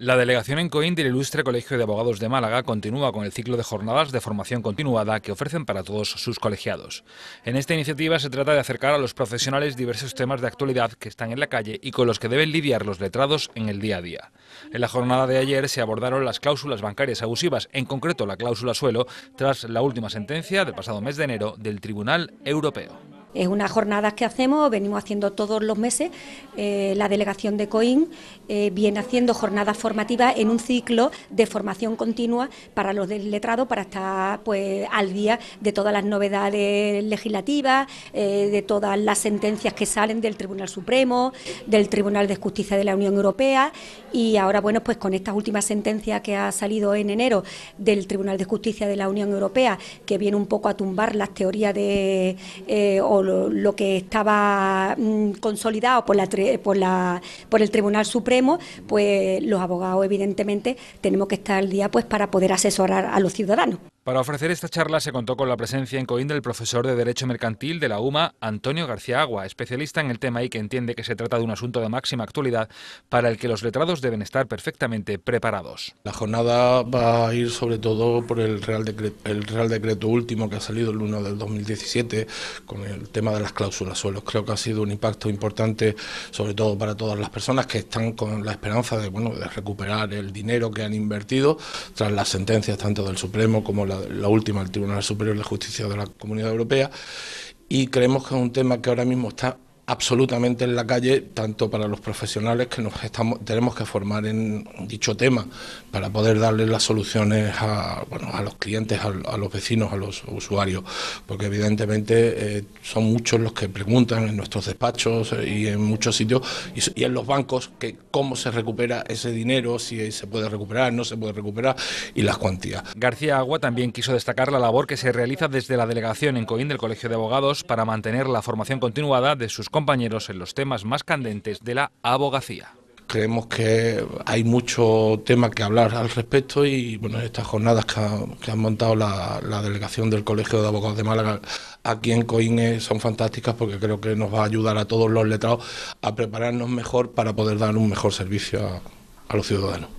La delegación en COIN del Ilustre Colegio de Abogados de Málaga continúa con el ciclo de jornadas de formación continuada que ofrecen para todos sus colegiados. En esta iniciativa se trata de acercar a los profesionales diversos temas de actualidad que están en la calle y con los que deben lidiar los letrados en el día a día. En la jornada de ayer se abordaron las cláusulas bancarias abusivas, en concreto la cláusula suelo, tras la última sentencia del pasado mes de enero del Tribunal Europeo. Es una jornada que hacemos, venimos haciendo todos los meses. Eh, la delegación de COIN eh, viene haciendo jornadas formativas en un ciclo de formación continua para los del para estar pues, al día de todas las novedades legislativas, eh, de todas las sentencias que salen del Tribunal Supremo, del Tribunal de Justicia de la Unión Europea. Y ahora, bueno, pues con esta última sentencia que ha salido en enero del Tribunal de Justicia de la Unión Europea, que viene un poco a tumbar las teorías de lo, que estaba mm, consolidado por, por el Tribunal Supremo, pues los abogados evidentemente tenemos que estar al día pues para poder asesorar a los ciudadanos. Para ofrecer esta charla se contó con la presencia en Coín del profesor de Derecho Mercantil de la UMA, Antonio García Agua, especialista en el tema y que entiende que se trata de un asunto de máxima actualidad para el que los letrados deben estar perfectamente preparados. La jornada va a ir sobre todo por el Real Decreto, último que ha salido el 1 de 2017 con el tema de las cláusulas suelos. Creo que ha sido un impacto importante sobre todo para todas las personas que están con la esperanza de, bueno, de recuperar el dinero que han invertido tras las sentencias tanto del Supremo como la la, última, el Tribunal Superior de Justicia de la Comunidad Europea, y creemos que es un tema que ahora mismo está absolutamente en la calle, tanto para los profesionales que nos estamos, tenemos que formar en dicho tema, para poder darle las soluciones a, bueno, a los clientes, a, los vecinos, a los usuarios, porque evidentemente eh, son muchos los que preguntan en nuestros despachos eh, y en muchos sitios, y, en los bancos, que cómo se recupera ese dinero, si se puede recuperar, no se puede recuperar, y las cuantías. García Agua también quiso destacar la labor que se realiza desde la delegación en Coín del Colegio de Abogados para mantener la formación continuada de sus compañeros en los temas más candentes de la abogacía. Creemos que hay mucho tema que hablar al respecto y bueno, estas jornadas que, ha, han montado la, delegación del Colegio de Abogados de Málaga aquí en Coín eh, son fantásticas porque creo que nos va a ayudar a todos los letrados a prepararnos mejor para poder dar un mejor servicio a los ciudadanos.